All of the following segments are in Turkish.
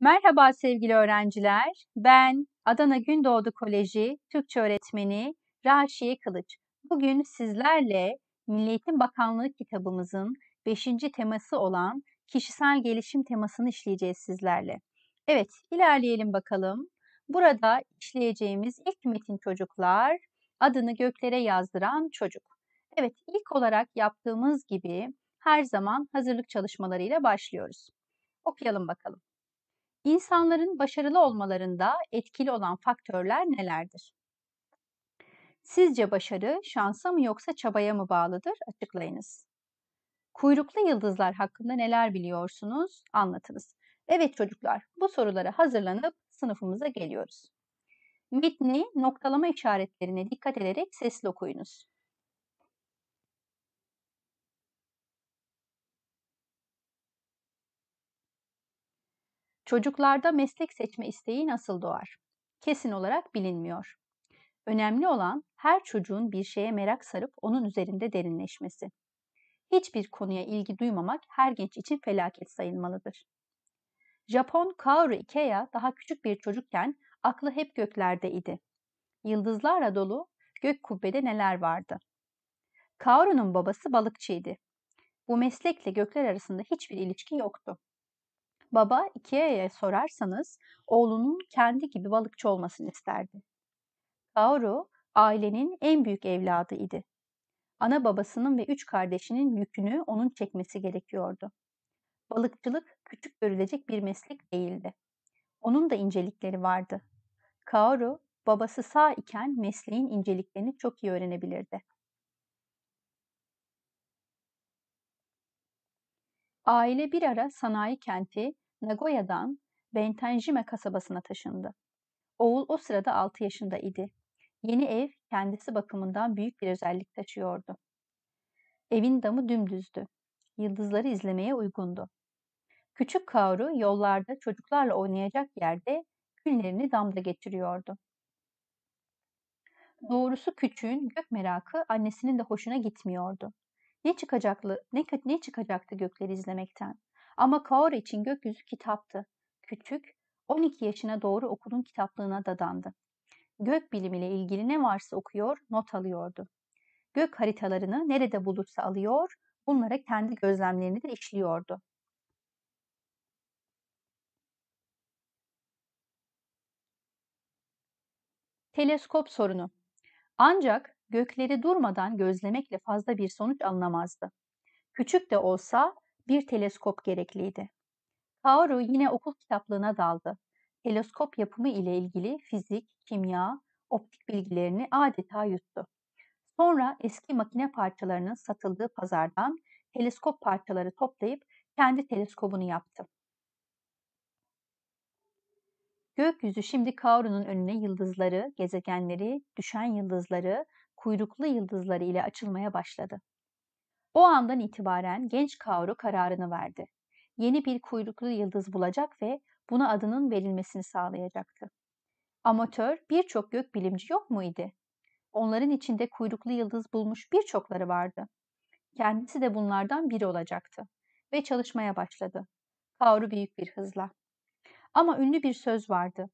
Merhaba sevgili öğrenciler. Ben Adana Gündoğdu Koleji Türkçe öğretmeni Raşiye Kılıç. Bugün sizlerle Milli Eğitim Bakanlığı kitabımızın 5. teması olan kişisel gelişim temasını işleyeceğiz sizlerle. Evet, ilerleyelim bakalım. Burada işleyeceğimiz ilk metin çocuklar, adını göklere yazdıran çocuk. Evet, ilk olarak yaptığımız gibi her zaman hazırlık çalışmalarıyla başlıyoruz. Okuyalım bakalım. İnsanların başarılı olmalarında etkili olan faktörler nelerdir? Sizce başarı şansa mı yoksa çabaya mı bağlıdır? Açıklayınız. Kuyruklu yıldızlar hakkında neler biliyorsunuz? Anlatınız. Evet çocuklar, bu sorulara hazırlanıp sınıfımıza geliyoruz. Metni noktalama işaretlerine dikkat ederek sesli okuyunuz. Çocuklarda meslek seçme isteği nasıl doğar? Kesin olarak bilinmiyor. Önemli olan her çocuğun bir şeye merak sarıp onun üzerinde derinleşmesi. Hiçbir konuya ilgi duymamak her genç için felaket sayılmalıdır. Japon Kaoru Ikea daha küçük bir çocukken aklı hep göklerde idi. Yıldızlarla dolu gök kubbede neler vardı? Kaoru'nun babası balıkçıydı. Bu meslekle gökler arasında hiçbir ilişki yoktu. Baba Ikea'ya sorarsanız oğlunun kendi gibi balıkçı olmasını isterdi. Kaoru ailenin en büyük evladı idi. Ana babasının ve üç kardeşinin yükünü onun çekmesi gerekiyordu. Balıkçılık küçük görülecek bir meslek değildi. Onun da incelikleri vardı. Kaoru babası sağ iken mesleğin inceliklerini çok iyi öğrenebilirdi. Aile bir ara sanayi kenti Nagoya'dan Bentenjime kasabasına taşındı. Oğul o sırada 6 yaşında idi. Yeni ev kendisi bakımından büyük bir özellik taşıyordu. Evin damı dümdüzdü. Yıldızları izlemeye uygundu. Küçük Kavru yollarda çocuklarla oynayacak yerde günlerini damda geçiriyordu. Doğrusu küçüğün gök merakı annesinin de hoşuna gitmiyordu. Ne çıkacaktı, ne, ne çıkacaktı gökleri izlemekten? Ama Kaori için gökyüzü kitaptı. Küçük, 12 yaşına doğru okulun kitaplığına dadandı. Gök bilimiyle ilgili ne varsa okuyor, not alıyordu. Gök haritalarını nerede bulursa alıyor, bunlara kendi gözlemlerini de işliyordu. Teleskop sorunu. Ancak gökleri durmadan gözlemekle fazla bir sonuç alınamazdı. Küçük de olsa bir teleskop gerekliydi. Kaoru yine okul kitaplığına daldı. Teleskop yapımı ile ilgili fizik, kimya, optik bilgilerini adeta yuttu. Sonra eski makine parçalarının satıldığı pazardan teleskop parçaları toplayıp kendi teleskobunu yaptı. Gökyüzü şimdi Kaoru'nun önüne yıldızları, gezegenleri, düşen yıldızları, kuyruklu yıldızları ile açılmaya başladı. O andan itibaren genç Kaoru kararını verdi. Yeni bir kuyruklu yıldız bulacak ve buna adının verilmesini sağlayacaktı. Amatör birçok gökbilimci yok muydu? Onların içinde kuyruklu yıldız bulmuş birçokları vardı. Kendisi de bunlardan biri olacaktı ve çalışmaya başladı. Kaoru büyük bir hızla. Ama ünlü bir söz vardı.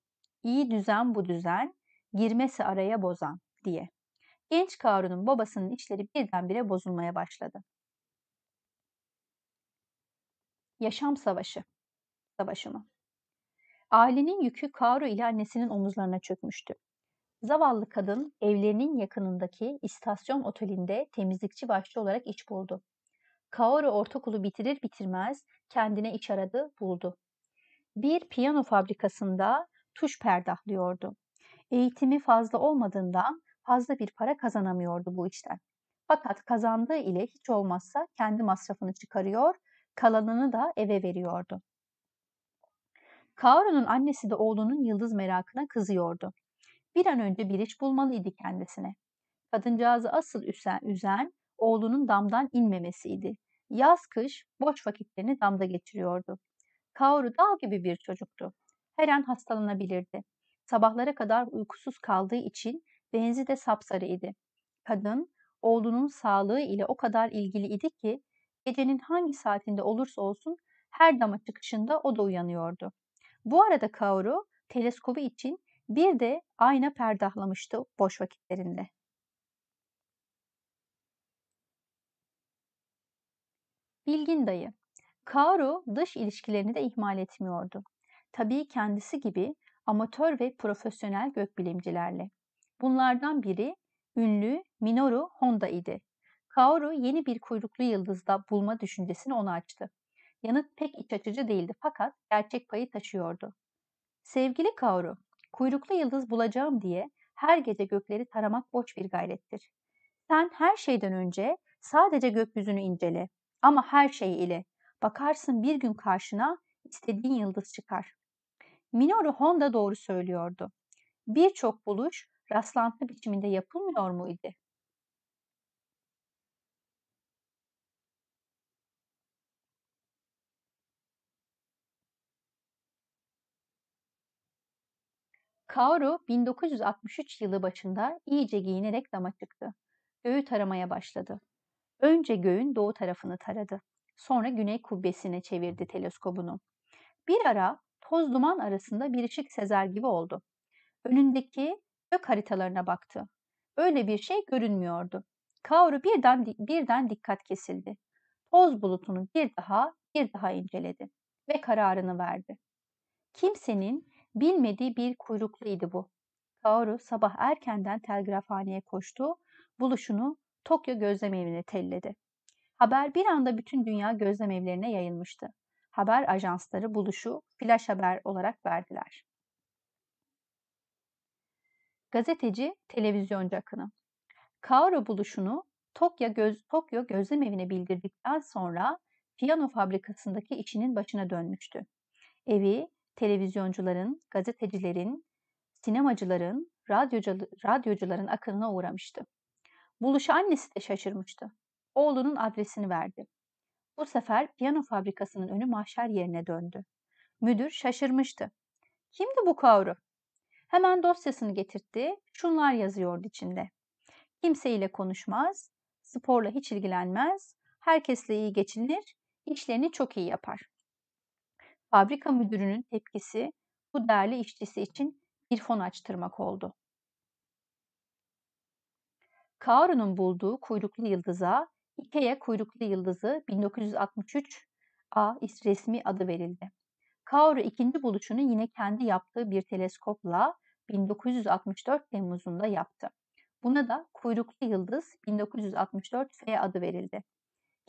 İyi düzen bu düzen, girmesi araya bozan diye. Genç Karun'un babasının işleri birdenbire bozulmaya başladı. Yaşam Savaşı Savaşı Ailenin yükü Karu ile annesinin omuzlarına çökmüştü. Zavallı kadın evlerinin yakınındaki istasyon otelinde temizlikçi başçı olarak iş buldu. Kaoru ortaokulu bitirir bitirmez kendine iç aradı, buldu. Bir piyano fabrikasında tuş perdahlıyordu. Eğitimi fazla olmadığından fazla bir para kazanamıyordu bu işten. Fakat kazandığı ile hiç olmazsa kendi masrafını çıkarıyor, kalanını da eve veriyordu. Kaoru'nun annesi de oğlunun yıldız merakına kızıyordu. Bir an önce bir iş bulmalıydı kendisine. Kadıncağızı asıl üzen, üzen oğlunun damdan inmemesiydi. Yaz kış boş vakitlerini damda geçiriyordu. Kaoru dal gibi bir çocuktu. Her an hastalanabilirdi. Sabahlara kadar uykusuz kaldığı için Benzi de sapsarıydı. Kadın oğlunun sağlığı ile o kadar ilgili idi ki gecenin hangi saatinde olursa olsun her dama çıkışında o da uyanıyordu. Bu arada Kaoru teleskobu için bir de ayna perdahlamıştı boş vakitlerinde. Bilgin dayı. Kaoru dış ilişkilerini de ihmal etmiyordu. Tabii kendisi gibi amatör ve profesyonel gökbilimcilerle. Bunlardan biri ünlü Minoru Honda idi. Kaoru yeni bir kuyruklu yıldızda bulma düşüncesini ona açtı. Yanıt pek iç açıcı değildi fakat gerçek payı taşıyordu. Sevgili Kaoru, kuyruklu yıldız bulacağım diye her gece gökleri taramak boş bir gayrettir. Sen her şeyden önce sadece gökyüzünü incele ama her şey ile. Bakarsın bir gün karşına istediğin yıldız çıkar. Minoru Honda doğru söylüyordu. Birçok buluş rastlantı biçiminde yapılmıyor mu idi? Kaoru 1963 yılı başında iyice giyinerek dama çıktı. Göğü taramaya başladı. Önce göğün doğu tarafını taradı. Sonra güney kubbesine çevirdi teleskobunu. Bir ara toz duman arasında bir ışık sezer gibi oldu. Önündeki gök haritalarına baktı. Öyle bir şey görünmüyordu. Kaoru birden, birden dikkat kesildi. Toz bulutunu bir daha bir daha inceledi ve kararını verdi. Kimsenin bilmediği bir kuyrukluydu bu. Kaoru sabah erkenden telgrafhaneye koştu, buluşunu Tokyo gözlem evine telledi. Haber bir anda bütün dünya gözlem evlerine yayılmıştı. Haber ajansları buluşu flash haber olarak verdiler gazeteci, televizyoncu akını. Kauro buluşunu Tokyo, göz, Tokyo Gözlem Evi'ne bildirdikten sonra piyano fabrikasındaki işinin başına dönmüştü. Evi televizyoncuların, gazetecilerin, sinemacıların, radyocu, radyocuların akınına uğramıştı. Buluşa annesi de şaşırmıştı. Oğlunun adresini verdi. Bu sefer piyano fabrikasının önü mahşer yerine döndü. Müdür şaşırmıştı. Kimdi bu kavru? Hemen dosyasını getirtti. Şunlar yazıyordu içinde. Kimseyle konuşmaz, sporla hiç ilgilenmez, herkesle iyi geçinir, işlerini çok iyi yapar. Fabrika müdürünün tepkisi bu değerli işçisi için bir fon açtırmak oldu. Kaoru'nun bulduğu kuyruklu yıldıza Ikea kuyruklu yıldızı 1963 A resmi adı verildi. Kaoru ikinci buluşunu yine kendi yaptığı bir teleskopla 1964 Temmuz'unda yaptı. Buna da Kuyruklu Yıldız 1964 F adı verildi.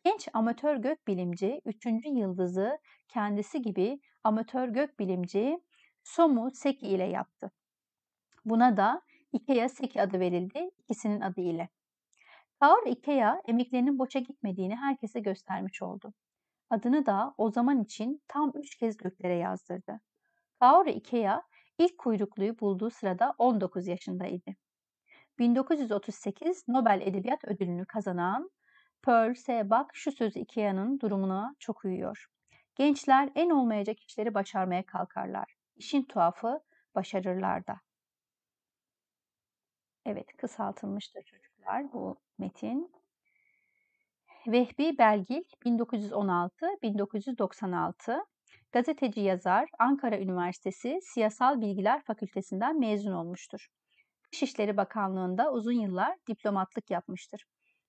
Genç amatör gökbilimci 3. yıldızı kendisi gibi amatör gökbilimci Somu Seki ile yaptı. Buna da Ikea Seki adı verildi ikisinin adı ile. Kaor Ikea emeklerinin boşa gitmediğini herkese göstermiş oldu. Adını da o zaman için tam üç kez göklere yazdırdı. Kaor Ikea İlk kuyrukluyu bulduğu sırada 19 yaşındaydı. 1938 Nobel Edebiyat Ödülünü kazanan Pearl S. Buck şu sözü Ikea'nın durumuna çok uyuyor. Gençler en olmayacak işleri başarmaya kalkarlar. İşin tuhafı başarırlar da. Evet kısaltılmıştır çocuklar bu metin. Vehbi Belgil 1916-1996 Gazeteci yazar Ankara Üniversitesi Siyasal Bilgiler Fakültesinden mezun olmuştur. Dışişleri Bakanlığı'nda uzun yıllar diplomatlık yapmıştır.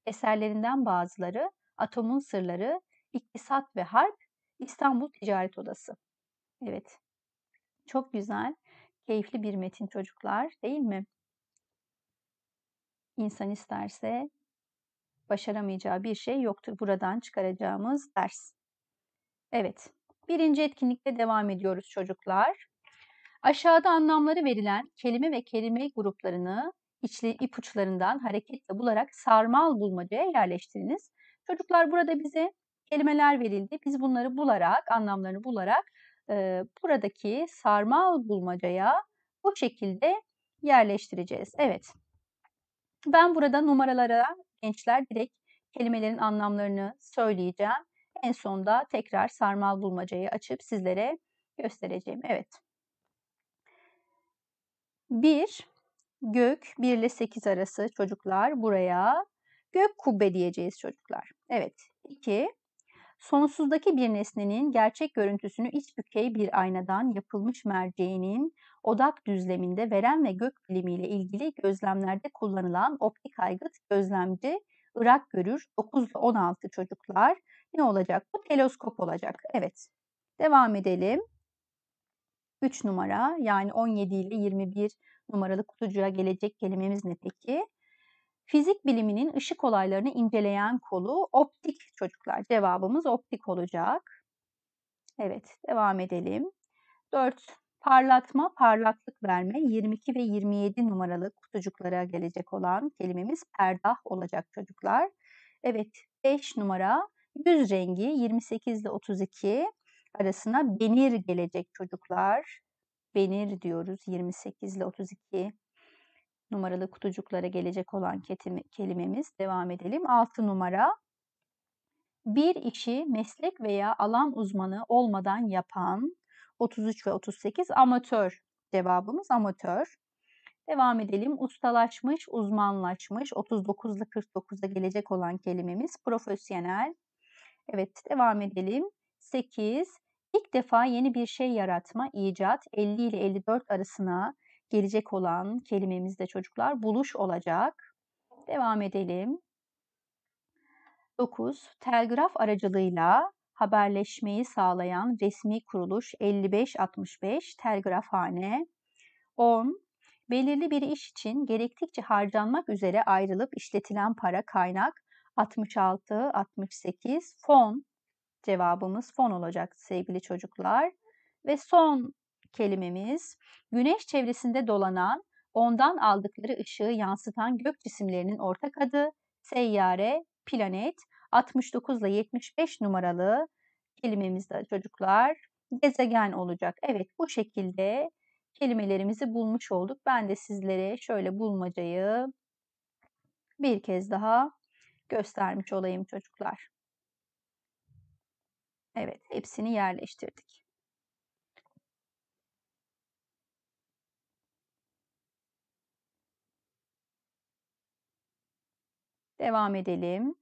Eserlerinden bazıları Atomun Sırları, İktisat ve Harp, İstanbul Ticaret Odası. Evet, çok güzel, keyifli bir metin çocuklar değil mi? İnsan isterse başaramayacağı bir şey yoktur buradan çıkaracağımız ders. Evet, Birinci etkinlikte devam ediyoruz çocuklar. Aşağıda anlamları verilen kelime ve kelime gruplarını içli ipuçlarından hareketle bularak sarmal bulmacaya yerleştiriniz. Çocuklar burada bize kelimeler verildi. Biz bunları bularak, anlamlarını bularak e, buradaki sarmal bulmacaya bu şekilde yerleştireceğiz. Evet. Ben burada numaralara gençler direkt kelimelerin anlamlarını söyleyeceğim. En sonda tekrar sarmal bulmacayı açıp sizlere göstereceğim. Evet. 1 gök 1 ile 8 arası çocuklar buraya gök kubbe diyeceğiz çocuklar. Evet. 2 Sonsuzdaki bir nesnenin gerçek görüntüsünü iç bükey bir aynadan yapılmış merceğinin odak düzleminde veren ve gök bilimiyle ilgili gözlemlerde kullanılan optik aygıt gözlemci Irak görür 9 ile 16 çocuklar ne olacak? Bu teleskop olacak. Evet. Devam edelim. 3 numara yani 17 ile 21 numaralı kutucuğa gelecek kelimemiz ne peki? Fizik biliminin ışık olaylarını inceleyen kolu optik çocuklar. Cevabımız optik olacak. Evet devam edelim. 4. Parlatma, parlaklık verme 22 ve 27 numaralı kutucuklara gelecek olan kelimemiz perdah olacak çocuklar. Evet 5 numara Yüz rengi 28 ile 32 arasına benir gelecek çocuklar. Benir diyoruz 28 ile 32 numaralı kutucuklara gelecek olan kelimemiz. Devam edelim. 6 numara bir işi meslek veya alan uzmanı olmadan yapan 33 ve 38 amatör cevabımız amatör. Devam edelim. Ustalaşmış, uzmanlaşmış 39 ile 49'da gelecek olan kelimemiz profesyonel Evet devam edelim. 8. İlk defa yeni bir şey yaratma, icat 50 ile 54 arasına gelecek olan kelimemizde çocuklar buluş olacak. Devam edelim. 9. Telgraf aracılığıyla haberleşmeyi sağlayan resmi kuruluş 55-65 telgrafhane. 10. Belirli bir iş için gerektikçe harcanmak üzere ayrılıp işletilen para kaynak 66, 68 fon cevabımız fon olacak sevgili çocuklar. Ve son kelimemiz güneş çevresinde dolanan ondan aldıkları ışığı yansıtan gök cisimlerinin ortak adı seyyare, planet 69 ile 75 numaralı kelimemizde çocuklar gezegen olacak. Evet bu şekilde kelimelerimizi bulmuş olduk. Ben de sizlere şöyle bulmacayı bir kez daha göstermiş olayım çocuklar. Evet, hepsini yerleştirdik. Devam edelim.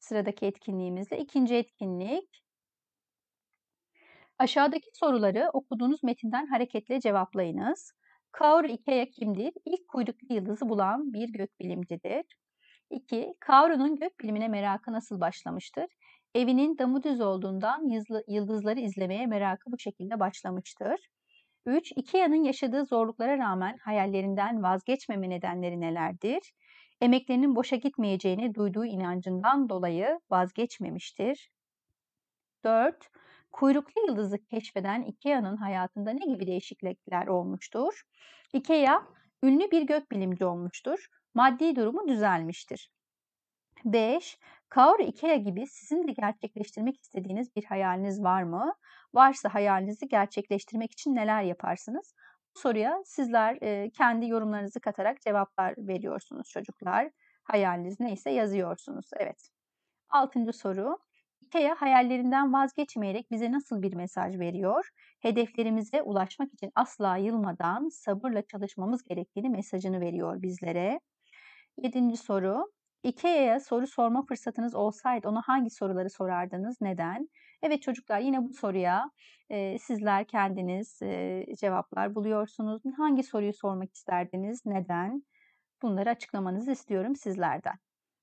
Sıradaki etkinliğimizle ikinci etkinlik. Aşağıdaki soruları okuduğunuz metinden hareketle cevaplayınız. Kaoru Ikea kimdir? İlk kuyruklu yıldızı bulan bir gökbilimcidir. 2. Kavru'nun gök bilimine merakı nasıl başlamıştır? Evinin damı düz olduğundan yıldızları izlemeye merakı bu şekilde başlamıştır. 3. Ikea'nın yaşadığı zorluklara rağmen hayallerinden vazgeçmeme nedenleri nelerdir? Emeklerinin boşa gitmeyeceğini duyduğu inancından dolayı vazgeçmemiştir. 4. Kuyruklu yıldızı keşfeden Ikea'nın hayatında ne gibi değişiklikler olmuştur? Ikea ünlü bir gök bilimci olmuştur maddi durumu düzelmiştir. 5. Kaoru Ikea gibi sizin de gerçekleştirmek istediğiniz bir hayaliniz var mı? Varsa hayalinizi gerçekleştirmek için neler yaparsınız? Bu soruya sizler kendi yorumlarınızı katarak cevaplar veriyorsunuz çocuklar. Hayaliniz neyse yazıyorsunuz. Evet. Altıncı soru. Ikea hayallerinden vazgeçmeyerek bize nasıl bir mesaj veriyor? Hedeflerimize ulaşmak için asla yılmadan sabırla çalışmamız gerektiğini mesajını veriyor bizlere. Yedinci soru. IKEA'ya soru sorma fırsatınız olsaydı ona hangi soruları sorardınız? Neden? Evet çocuklar yine bu soruya e, sizler kendiniz e, cevaplar buluyorsunuz. Hangi soruyu sormak isterdiniz? Neden? Bunları açıklamanızı istiyorum sizlerden.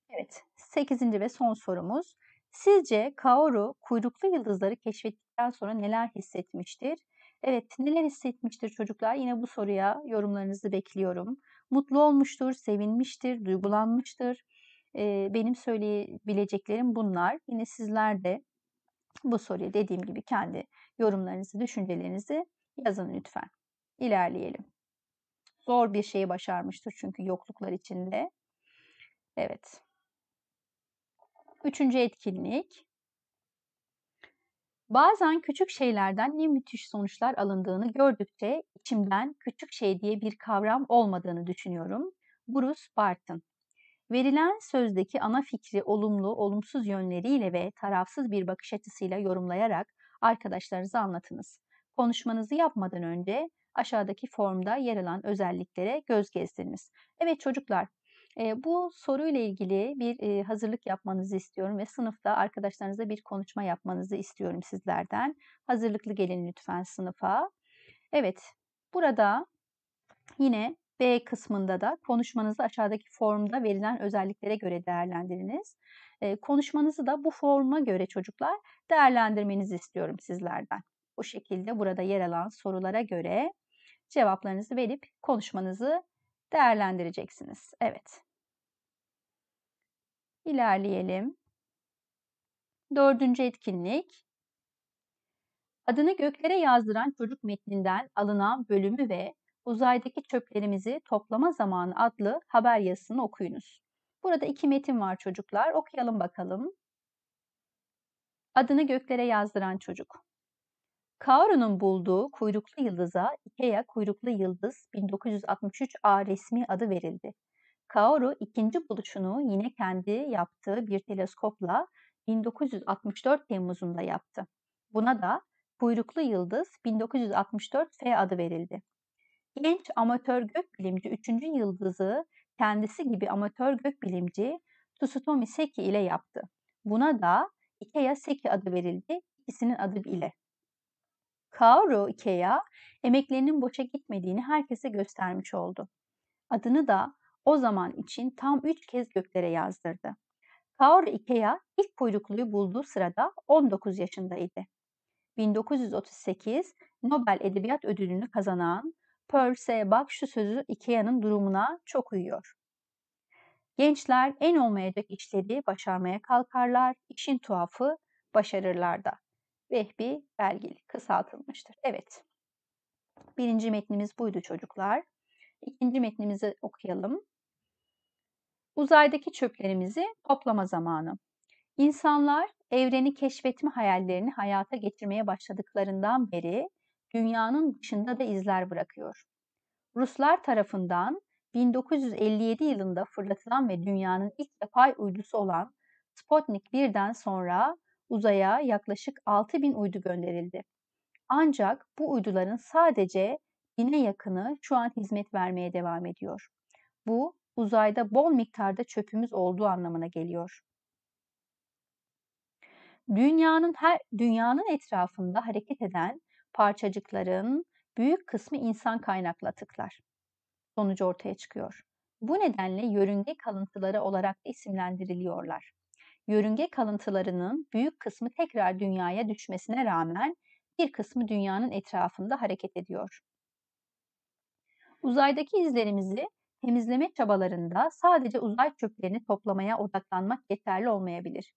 Evet 8. ve son sorumuz. Sizce Kaoru kuyruklu yıldızları keşfettikten sonra neler hissetmiştir? Evet neler hissetmiştir çocuklar? Yine bu soruya yorumlarınızı bekliyorum mutlu olmuştur, sevinmiştir, duygulanmıştır. Benim söyleyebileceklerim bunlar. Yine sizler de bu soruya dediğim gibi kendi yorumlarınızı, düşüncelerinizi yazın lütfen. İlerleyelim. Zor bir şeyi başarmıştır çünkü yokluklar içinde. Evet. Üçüncü etkinlik Bazen küçük şeylerden ne müthiş sonuçlar alındığını gördükçe içimden küçük şey diye bir kavram olmadığını düşünüyorum. Bruce Barton Verilen sözdeki ana fikri olumlu, olumsuz yönleriyle ve tarafsız bir bakış açısıyla yorumlayarak arkadaşlarınıza anlatınız. Konuşmanızı yapmadan önce aşağıdaki formda yer alan özelliklere göz gezdiriniz. Evet çocuklar, e, bu soruyla ilgili bir e, hazırlık yapmanızı istiyorum ve sınıfta arkadaşlarınızla bir konuşma yapmanızı istiyorum sizlerden. Hazırlıklı gelin lütfen sınıfa. Evet, burada yine B kısmında da konuşmanızı aşağıdaki formda verilen özelliklere göre değerlendiriniz. E, konuşmanızı da bu forma göre çocuklar değerlendirmenizi istiyorum sizlerden. Bu şekilde burada yer alan sorulara göre cevaplarınızı verip konuşmanızı değerlendireceksiniz. Evet. İlerleyelim. Dördüncü etkinlik. Adını göklere yazdıran çocuk metninden alınan bölümü ve uzaydaki çöplerimizi toplama zamanı adlı haber yazısını okuyunuz. Burada iki metin var çocuklar. Okuyalım bakalım. Adını göklere yazdıran çocuk. Kaoru'nun bulduğu kuyruklu yıldıza Ikea kuyruklu yıldız 1963A resmi adı verildi. Kaoru ikinci buluşunu yine kendi yaptığı bir teleskopla 1964 Temmuz'unda yaptı. Buna da Kuyruklu Yıldız 1964 F adı verildi. Genç amatör gökbilimci 3. yıldızı kendisi gibi amatör gökbilimci Tsutomu Seki ile yaptı. Buna da Ikea Seki adı verildi, ikisinin adı ile. Kaoru Ikea, emeklerinin boşa gitmediğini herkese göstermiş oldu. Adını da o zaman için tam üç kez göklere yazdırdı. Kaoru Ikea ilk kuyrukluyu bulduğu sırada 19 yaşındaydı. 1938 Nobel Edebiyat Ödülünü kazanan Pearls'e bak şu sözü Ikea'nın durumuna çok uyuyor. Gençler en olmayacak işleri başarmaya kalkarlar, işin tuhafı başarırlar da. Vehbi Belgil kısaltılmıştır. Evet, birinci metnimiz buydu çocuklar. İkinci metnimizi okuyalım. Uzaydaki çöplerimizi toplama zamanı. İnsanlar evreni keşfetme hayallerini hayata geçirmeye başladıklarından beri dünyanın dışında da izler bırakıyor. Ruslar tarafından 1957 yılında fırlatılan ve dünyanın ilk yapay uydusu olan Sputnik 1'den sonra uzaya yaklaşık 6000 uydu gönderildi. Ancak bu uyduların sadece bine yakını şu an hizmet vermeye devam ediyor. Bu uzayda bol miktarda çöpümüz olduğu anlamına geliyor. Dünyanın her dünyanın etrafında hareket eden parçacıkların büyük kısmı insan kaynaklı atıklar. Sonucu ortaya çıkıyor. Bu nedenle yörünge kalıntıları olarak da isimlendiriliyorlar. Yörünge kalıntılarının büyük kısmı tekrar dünyaya düşmesine rağmen bir kısmı dünyanın etrafında hareket ediyor. Uzaydaki izlerimizi temizleme çabalarında sadece uzay çöplerini toplamaya odaklanmak yeterli olmayabilir.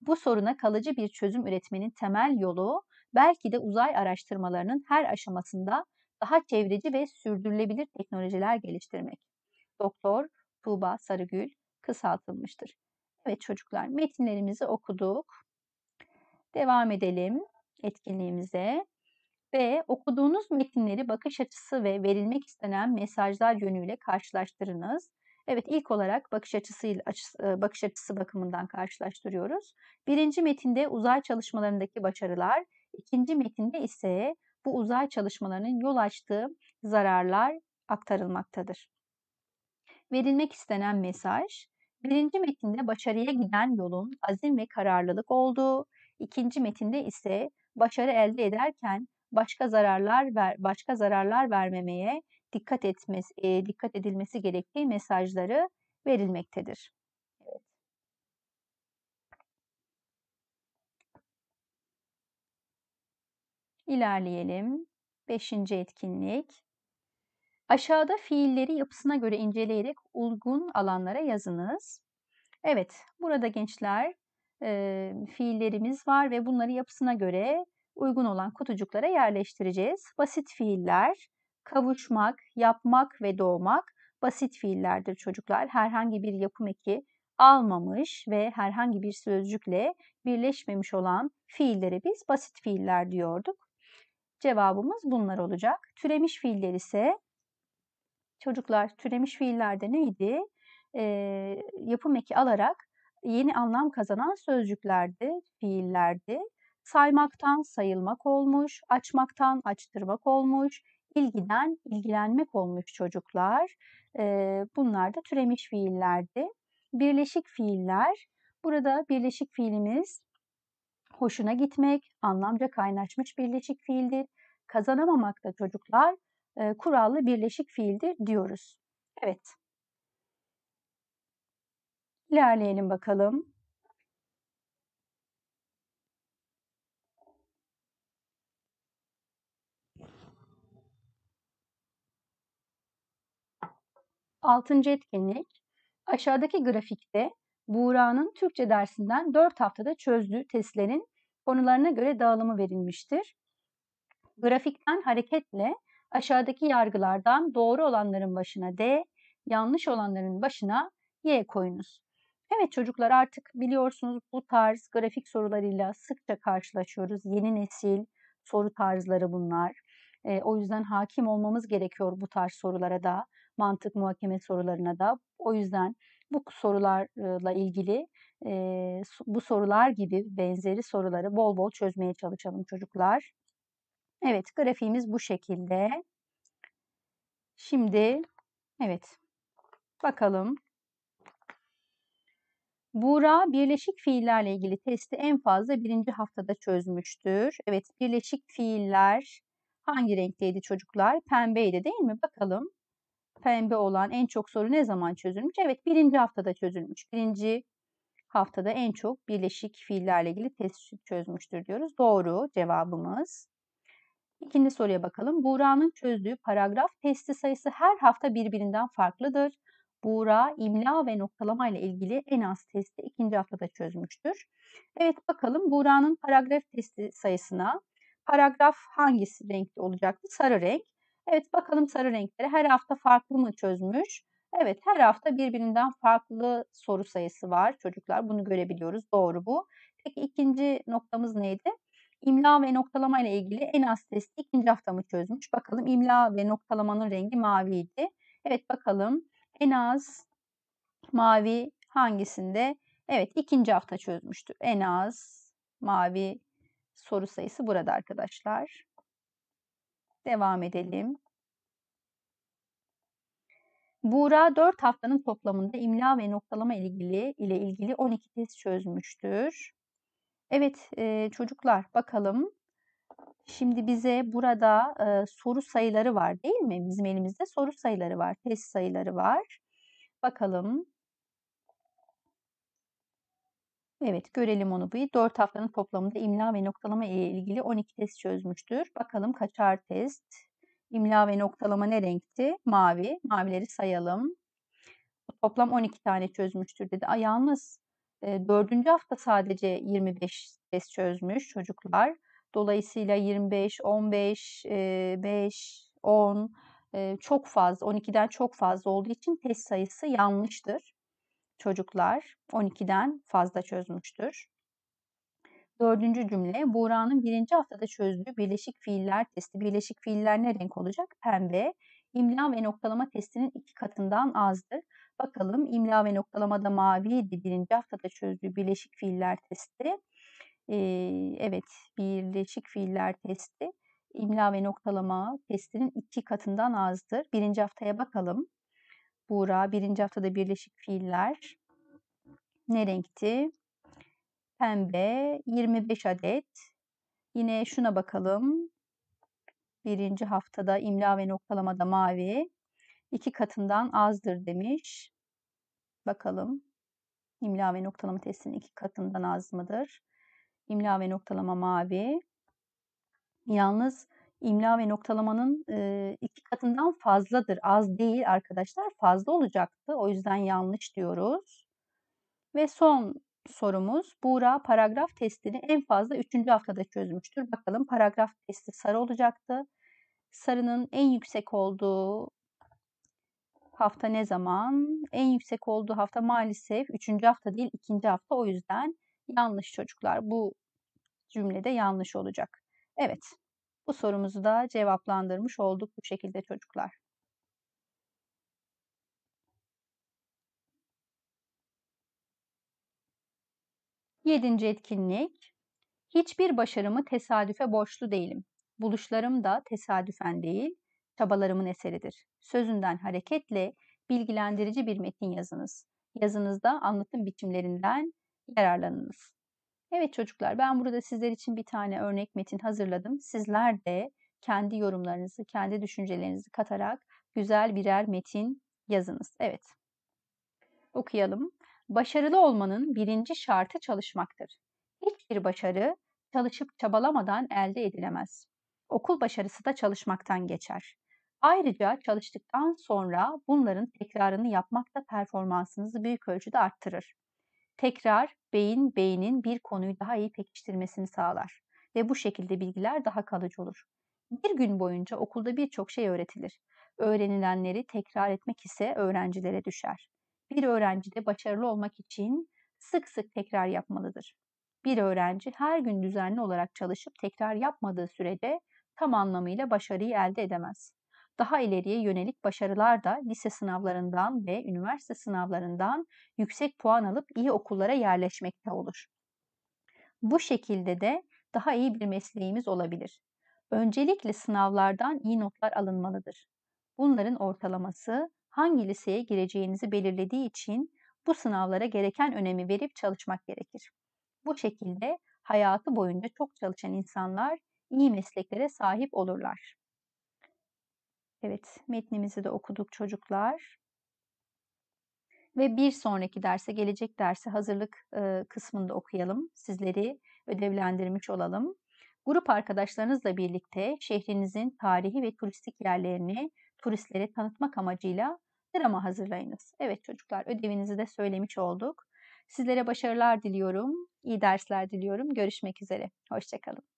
Bu soruna kalıcı bir çözüm üretmenin temel yolu belki de uzay araştırmalarının her aşamasında daha çevreci ve sürdürülebilir teknolojiler geliştirmek. Doktor Tuğba Sarıgül kısaltılmıştır. Evet çocuklar metinlerimizi okuduk. Devam edelim etkinliğimize. B. Okuduğunuz metinleri bakış açısı ve verilmek istenen mesajlar yönüyle karşılaştırınız. Evet ilk olarak bakış açısı, e, bakış açısı bakımından karşılaştırıyoruz. Birinci metinde uzay çalışmalarındaki başarılar, ikinci metinde ise bu uzay çalışmalarının yol açtığı zararlar aktarılmaktadır. Verilmek istenen mesaj, birinci metinde başarıya giden yolun azim ve kararlılık olduğu, ikinci metinde ise başarı elde ederken başka zararlar ver, başka zararlar vermemeye dikkat etmesi e, dikkat edilmesi gerektiği mesajları verilmektedir. Evet. İlerleyelim. Beşinci etkinlik. Aşağıda fiilleri yapısına göre inceleyerek uygun alanlara yazınız. Evet, burada gençler e, fiillerimiz var ve bunları yapısına göre uygun olan kutucuklara yerleştireceğiz. Basit fiiller kavuşmak, yapmak ve doğmak basit fiillerdir çocuklar. Herhangi bir yapım eki almamış ve herhangi bir sözcükle birleşmemiş olan fiillere biz basit fiiller diyorduk. Cevabımız bunlar olacak. Türemiş fiiller ise çocuklar türemiş fiillerde neydi? E, yapım eki alarak yeni anlam kazanan sözcüklerdi, fiillerdi saymaktan sayılmak olmuş, açmaktan açtırmak olmuş, ilgiden ilgilenmek olmuş çocuklar. Bunlar da türemiş fiillerdi. Birleşik fiiller. Burada birleşik fiilimiz hoşuna gitmek, anlamca kaynaşmış birleşik fiildir. Kazanamamak da çocuklar kurallı birleşik fiildir diyoruz. Evet. İlerleyelim bakalım. Altıncı etkinlik. Aşağıdaki grafikte Buğra'nın Türkçe dersinden 4 haftada çözdüğü testlerin konularına göre dağılımı verilmiştir. Grafikten hareketle aşağıdaki yargılardan doğru olanların başına D, yanlış olanların başına Y koyunuz. Evet çocuklar artık biliyorsunuz bu tarz grafik sorularıyla sıkça karşılaşıyoruz. Yeni nesil soru tarzları bunlar. E, o yüzden hakim olmamız gerekiyor bu tarz sorulara da mantık muhakeme sorularına da. O yüzden bu sorularla ilgili bu sorular gibi benzeri soruları bol bol çözmeye çalışalım çocuklar. Evet grafiğimiz bu şekilde. Şimdi evet bakalım. Buğra birleşik fiillerle ilgili testi en fazla birinci haftada çözmüştür. Evet birleşik fiiller hangi renkteydi çocuklar? Pembeydi değil mi? Bakalım pembe olan en çok soru ne zaman çözülmüş? Evet birinci haftada çözülmüş. Birinci haftada en çok birleşik fiillerle ilgili test çözmüştür diyoruz. Doğru cevabımız. İkinci soruya bakalım. Buğra'nın çözdüğü paragraf testi sayısı her hafta birbirinden farklıdır. Buğra imla ve noktalama ile ilgili en az testi ikinci haftada çözmüştür. Evet bakalım Buğra'nın paragraf testi sayısına. Paragraf hangisi renkte olacaktı? Sarı renk. Evet bakalım sarı renkleri her hafta farklı mı çözmüş? Evet her hafta birbirinden farklı soru sayısı var çocuklar. Bunu görebiliyoruz. Doğru bu. Peki ikinci noktamız neydi? İmla ve noktalama ile ilgili en az testi ikinci hafta mı çözmüş. Bakalım imla ve noktalamanın rengi maviydi. Evet bakalım en az mavi hangisinde? Evet ikinci hafta çözmüştü. En az mavi soru sayısı burada arkadaşlar. Devam edelim. Buğra 4 haftanın toplamında imla ve noktalama ilgili ile ilgili 12 test çözmüştür. Evet e, çocuklar bakalım. Şimdi bize burada e, soru sayıları var değil mi? Bizim elimizde soru sayıları var, test sayıları var. Bakalım Evet görelim onu bir. 4 haftanın toplamında imla ve noktalama ile ilgili 12 test çözmüştür. Bakalım kaçar test? İmla ve noktalama ne renkti? Mavi. Mavileri sayalım. Toplam 12 tane çözmüştür dedi. Aa, yalnız 4. E, hafta sadece 25 test çözmüş çocuklar. Dolayısıyla 25, 15, 5, 10 çok fazla 12'den çok fazla olduğu için test sayısı yanlıştır çocuklar 12'den fazla çözmüştür. Dördüncü cümle Buğra'nın birinci haftada çözdüğü birleşik fiiller testi. Birleşik fiiller ne renk olacak? Pembe. İmla ve noktalama testinin iki katından azdır. Bakalım imla ve noktalamada maviydi birinci haftada çözdüğü birleşik fiiller testi. Ee, evet birleşik fiiller testi İmla ve noktalama testinin iki katından azdır. Birinci haftaya bakalım. Buğra. Birinci haftada birleşik fiiller. Ne renkti? Pembe. 25 adet. Yine şuna bakalım. Birinci haftada imla ve noktalamada mavi. İki katından azdır demiş. Bakalım. İmla ve noktalama testinin iki katından az mıdır? İmla ve noktalama mavi. Yalnız imla ve noktalamanın e, iki katından fazladır. Az değil arkadaşlar fazla olacaktı. O yüzden yanlış diyoruz. Ve son sorumuz Buğra paragraf testini en fazla 3. haftada çözmüştür. Bakalım paragraf testi sarı olacaktı. Sarının en yüksek olduğu hafta ne zaman? En yüksek olduğu hafta maalesef 3. hafta değil 2. hafta. O yüzden yanlış çocuklar bu cümlede yanlış olacak. Evet bu sorumuzu da cevaplandırmış olduk bu şekilde çocuklar. Yedinci etkinlik. Hiçbir başarımı tesadüfe borçlu değilim. Buluşlarım da tesadüfen değil, çabalarımın eseridir. Sözünden hareketle bilgilendirici bir metin yazınız. Yazınızda anlatım biçimlerinden yararlanınız. Evet çocuklar ben burada sizler için bir tane örnek metin hazırladım. Sizler de kendi yorumlarınızı, kendi düşüncelerinizi katarak güzel birer metin yazınız. Evet. Okuyalım. Başarılı olmanın birinci şartı çalışmaktır. Hiçbir başarı çalışıp çabalamadan elde edilemez. Okul başarısı da çalışmaktan geçer. Ayrıca çalıştıktan sonra bunların tekrarını yapmak da performansınızı büyük ölçüde arttırır. Tekrar beyin beynin bir konuyu daha iyi pekiştirmesini sağlar ve bu şekilde bilgiler daha kalıcı olur. Bir gün boyunca okulda birçok şey öğretilir. Öğrenilenleri tekrar etmek ise öğrencilere düşer. Bir öğrenci de başarılı olmak için sık sık tekrar yapmalıdır. Bir öğrenci her gün düzenli olarak çalışıp tekrar yapmadığı sürede tam anlamıyla başarıyı elde edemez daha ileriye yönelik başarılar da lise sınavlarından ve üniversite sınavlarından yüksek puan alıp iyi okullara yerleşmekte olur. Bu şekilde de daha iyi bir mesleğimiz olabilir. Öncelikle sınavlardan iyi notlar alınmalıdır. Bunların ortalaması hangi liseye gireceğinizi belirlediği için bu sınavlara gereken önemi verip çalışmak gerekir. Bu şekilde hayatı boyunca çok çalışan insanlar iyi mesleklere sahip olurlar. Evet, metnimizi de okuduk çocuklar. Ve bir sonraki derse, gelecek derse hazırlık kısmında okuyalım. Sizleri ödevlendirmiş olalım. Grup arkadaşlarınızla birlikte şehrinizin tarihi ve turistik yerlerini turistlere tanıtmak amacıyla drama hazırlayınız. Evet çocuklar ödevinizi de söylemiş olduk. Sizlere başarılar diliyorum. İyi dersler diliyorum. Görüşmek üzere. Hoşçakalın.